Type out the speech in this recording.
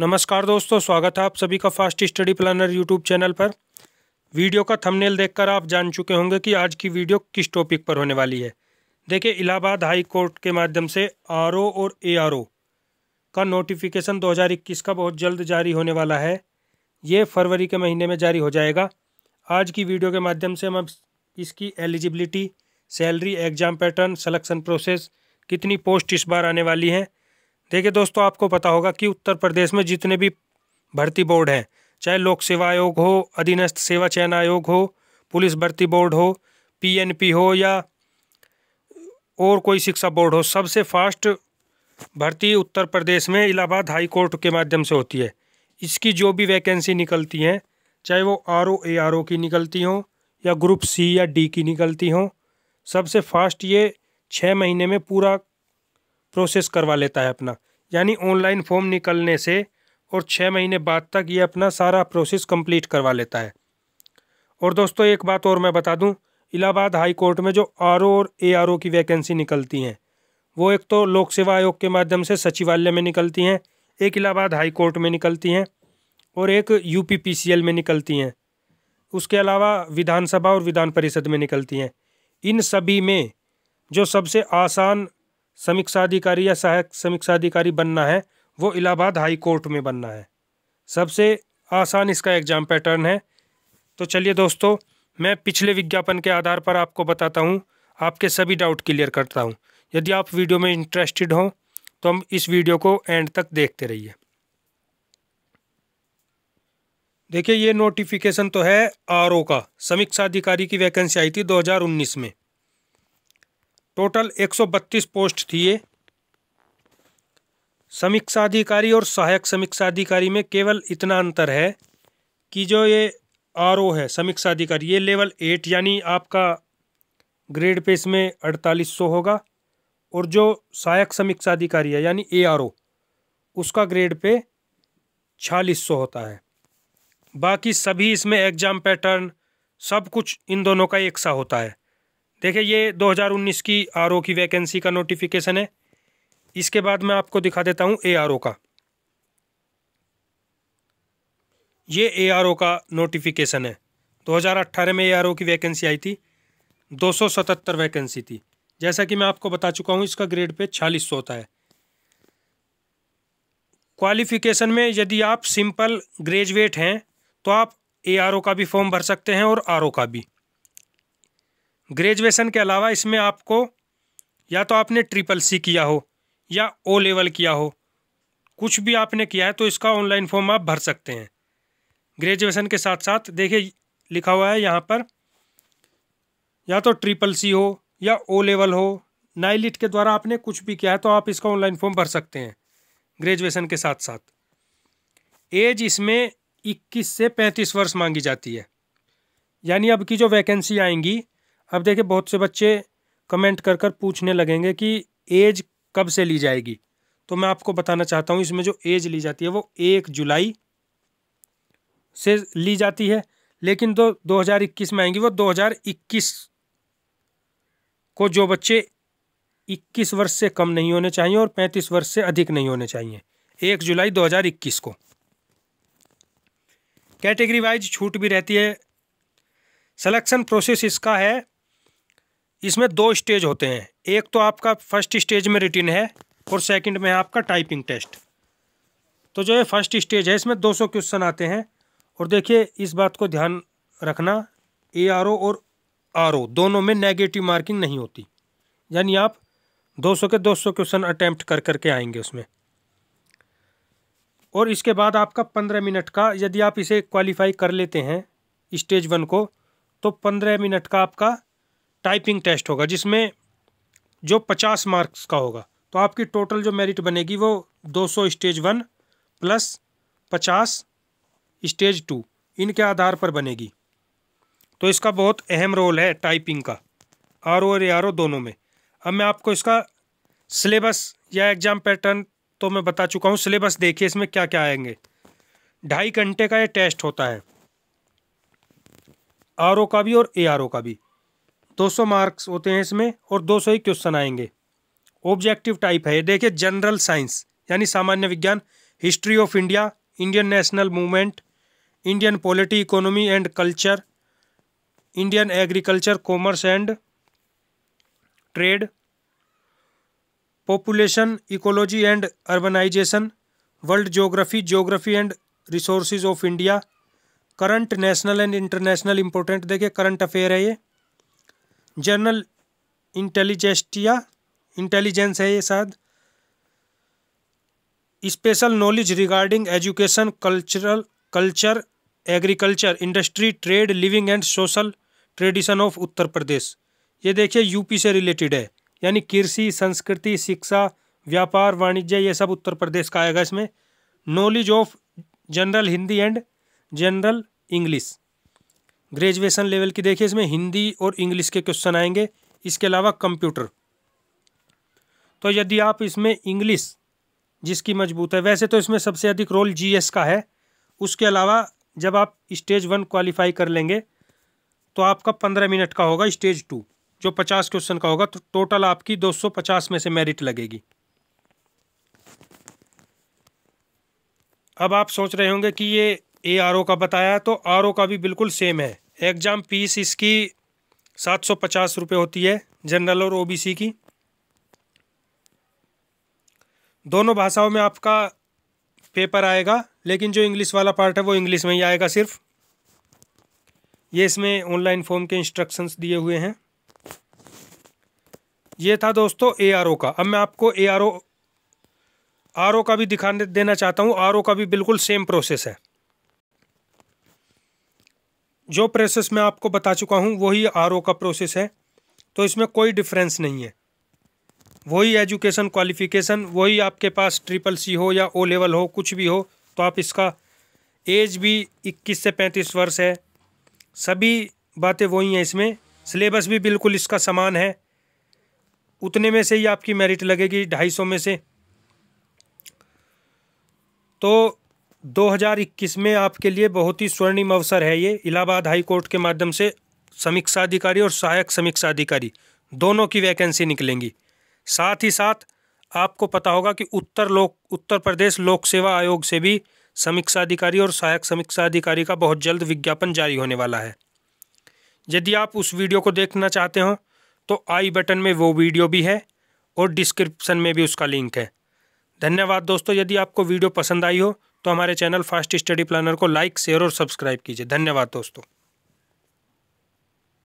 नमस्कार दोस्तों स्वागत है आप सभी का fast study planner YouTube channel पर वीडियो का थंबनेल देखकर आप जान चुके होंगे कि आज की वीडियो किस टॉपिक पर होने वाली है देखिए इलाहाबाद हाई कोर्ट के माध्यम से आर और ए का नोटिफिकेशन 2021 का बहुत जल्द जारी होने वाला है ये फरवरी के महीने में जारी हो जाएगा आज की वीडियो के माध्यम से हम इसकी eligibility salary exam pattern selection process कितनी पोस्ट इस बार आने वाली हैं देखिए दोस्तों आपको पता होगा कि उत्तर प्रदेश में जितने भी भर्ती बोर्ड हैं चाहे लोक सेवा आयोग हो अधीनस्थ सेवा चयन आयोग हो पुलिस भर्ती बोर्ड हो पीएनपी हो या और कोई शिक्षा बोर्ड हो सबसे फास्ट भर्ती उत्तर प्रदेश में इलाहाबाद हाई कोर्ट के माध्यम से होती है इसकी जो भी वैकेंसी निकलती हैं चाहे वो R O A R O की निकलती हों या ग्रुप सी या डी की निकलती हों सबसे फास्ट ये छः महीने में पूरा प्रोसेस करवा लेता है अपना यानी ऑनलाइन फॉर्म निकलने से और छः महीने बाद तक ये अपना सारा प्रोसेस कंप्लीट करवा लेता है और दोस्तों एक बात और मैं बता दूं इलाहाबाद हाई कोर्ट में जो आर और ए आर की वैकेंसी निकलती हैं वो एक तो लोक सेवा आयोग के माध्यम से सचिवालय में निकलती हैं एक इलाहाबाद हाई कोर्ट में निकलती हैं और एक यू में निकलती हैं उसके अलावा विधानसभा और विधान परिषद में निकलती हैं इन सभी में जो सबसे आसान समीक्षा अधिकारी या सहायक समीक्षा अधिकारी बनना है वो इलाहाबाद हाई कोर्ट में बनना है सबसे आसान इसका एग्ज़ाम पैटर्न है तो चलिए दोस्तों मैं पिछले विज्ञापन के आधार पर आपको बताता हूँ आपके सभी डाउट क्लियर करता हूँ यदि आप वीडियो में इंटरेस्टेड हों तो हम इस वीडियो को एंड तक देखते रहिए देखिए ये नोटिफिकेशन तो है आर का समीक्षा अधिकारी की वैकेंसी आई थी 2019 में टोटल 132 पोस्ट थी ये समीक्षा अधिकारी और सहायक समीक्षा अधिकारी में केवल इतना अंतर है कि जो ये आर है समीक्षा अधिकारी ये लेवल एट यानी आपका ग्रेड पे इसमें अड़तालीस सौ होगा और जो सहायक समीक्षा अधिकारी है यानी ए आर उसका ग्रेड पे छालीस सौ होता है बाकी सभी इसमें एग्ज़ाम पैटर्न सब कुछ इन दोनों का एक सा होता है देखिए ये 2019 की आर की वैकेंसी का नोटिफिकेशन है इसके बाद मैं आपको दिखा देता हूँ ए का ये ए का नोटिफिकेशन है 2018 में ए की वैकेंसी आई थी 277 वैकेंसी थी जैसा कि मैं आपको बता चुका हूँ इसका ग्रेड पे छालीस सौ होता है क्वालिफिकेशन में यदि आप सिंपल ग्रेजुएट हैं तो आप ए का भी फॉर्म भर सकते हैं और आर का भी ग्रेजुएशन के अलावा इसमें आपको या तो आपने ट्रिपल सी किया हो या ओ लेवल किया हो कुछ भी आपने किया है तो इसका ऑनलाइन फॉर्म आप भर सकते हैं ग्रेजुएशन के साथ साथ देखिए लिखा हुआ है यहाँ पर या तो ट्रिपल सी हो या ओ लेवल हो नाइलिट के द्वारा आपने कुछ भी किया है तो आप इसका ऑनलाइन फॉर्म भर सकते हैं ग्रेजुएशन के साथ साथ एज इसमें 21 से 35 वर्ष मांगी जाती है यानी अब की जो वैकेंसी आएंगी अब देखिए बहुत से बच्चे कमेंट कर कर पूछने लगेंगे कि एज कब से ली जाएगी तो मैं आपको बताना चाहता हूँ इसमें जो एज ली जाती है वो एक जुलाई से ली जाती है लेकिन तो दो 2021 में आएंगी वो 2021 को जो बच्चे 21 वर्ष से कम नहीं होने चाहिए और 35 वर्ष से अधिक नहीं होने चाहिए एक जुलाई 2021 को कैटेगरी वाइज छूट भी रहती है सिलेक्शन प्रोसेस इसका है इसमें दो स्टेज होते हैं एक तो आपका फर्स्ट स्टेज में रिटिन है और सेकंड में है आपका टाइपिंग टेस्ट तो जो ये फर्स्ट स्टेज है इसमें 200 क्वेश्चन आते हैं और देखिए इस बात को ध्यान रखना ए आर ओ और आर ओ दोनों में नेगेटिव मार्किंग नहीं होती यानी आप 200 के 200 क्वेश्चन अटैम्प्ट कर करके आएंगे उसमें और इसके बाद आपका पंद्रह मिनट का यदि आप इसे क्वालिफाई कर लेते हैं स्टेज वन को तो पंद्रह मिनट का आपका टाइपिंग टेस्ट होगा जिसमें जो पचास मार्क्स का होगा तो आपकी टोटल जो मेरिट बनेगी वो दो सौ स्टेज वन प्लस पचास स्टेज टू इनके आधार पर बनेगी तो इसका बहुत अहम रोल है टाइपिंग का आर ओ और ए आर ओ दोनों में अब मैं आपको इसका सिलेबस या एग्ज़ाम पैटर्न तो मैं बता चुका हूँ सिलेबस देखिए इसमें क्या क्या आएंगे ढाई घंटे का ये टेस्ट होता है आर ओ का भी और ए आर ओ का भी 200 मार्क्स होते हैं इसमें और 200 ही क्वेश्चन आएंगे ऑब्जेक्टिव टाइप है ये देखिए जनरल साइंस यानी सामान्य विज्ञान history of India Indian national movement Indian polity economy and culture Indian agriculture commerce and trade population ecology and urbanisation world geography geography and resources of India current national and international important देखिए current affair है ये general intelligentsia intelligence है ये शायद special knowledge regarding education cultural culture agriculture industry trade living and social tradition of Uttar Pradesh ये देखिए UP से related है यानी कृषि संस्कृति शिक्षा व्यापार वाणिज्य ये सब उत्तर प्रदेश का आएगा इसमें knowledge of general Hindi and general English graduation level की देखिए इसमें हिंदी और इंग्लिश के क्वेश्चन आएंगे इसके अलावा कंप्यूटर तो यदि आप इसमें इंग्लिश जिसकी मजबूत है वैसे तो इसमें सबसे अधिक रोल जीएस का है उसके अलावा जब आप स्टेज वन क्वालिफाई कर लेंगे तो आपका पंद्रह मिनट का होगा स्टेज टू जो पचास क्वेश्चन का होगा तो टोटल आपकी दो सौ पचास में से मेरिट लगेगी अब आप सोच रहे होंगे कि ये ए आर ओ का बताया तो आर ओ का भी बिल्कुल सेम है एग्ज़ाम फीस इसकी सात सौ पचास रुपये होती है जनरल और ओबीसी की दोनों भाषाओं में आपका पेपर आएगा लेकिन जो इंग्लिश वाला पार्ट है वो इंग्लिश में ही आएगा सिर्फ ये इसमें ऑनलाइन फॉर्म के इंस्ट्रक्शंस दिए हुए हैं ये था दोस्तों ए आर ओ का अब मैं आपको A R O R O का भी दिखाने देना चाहता हूँ आर ओ का भी बिल्कुल सेम प्रोसेस है जो प्रोसेस मैं आपको बता चुका हूँ वही आर का प्रोसेस है तो इसमें कोई डिफरेंस नहीं है वही एजुकेशन क्वालिफिकेशन वही आपके पास ट्रिपल सी हो या ओ लेवल हो कुछ भी हो तो आप इसका एज भी 21 से 35 वर्ष है सभी बातें वही हैं इसमें सिलेबस भी बिल्कुल इसका समान है उतने में से ही आपकी मेरिट लगेगी ढाई सौ में से तो 2021 में आपके लिए बहुत ही स्वर्णिम अवसर है ये इलाहाबाद हाई कोर्ट के माध्यम से समीक्षा अधिकारी और सहायक समीक्षा अधिकारी दोनों की वैकेंसी निकलेंगी साथ ही साथ आपको पता होगा कि उत्तर लोक उत्तर प्रदेश लोक सेवा आयोग से भी समीक्षा अधिकारी और सहायक समीक्षा अधिकारी का बहुत जल्द विज्ञापन जारी होने वाला है यदि आप उस वीडियो को देखना चाहते हो तो आई बटन में वो वीडियो भी है और डिस्क्रिप्शन में भी उसका लिंक है धन्यवाद दोस्तों यदि आपको वीडियो पसंद आई हो तो हमारे चैनल फास्ट स्टडी प्लानर को लाइक शेयर और सब्सक्राइब कीजिए धन्यवाद दोस्तों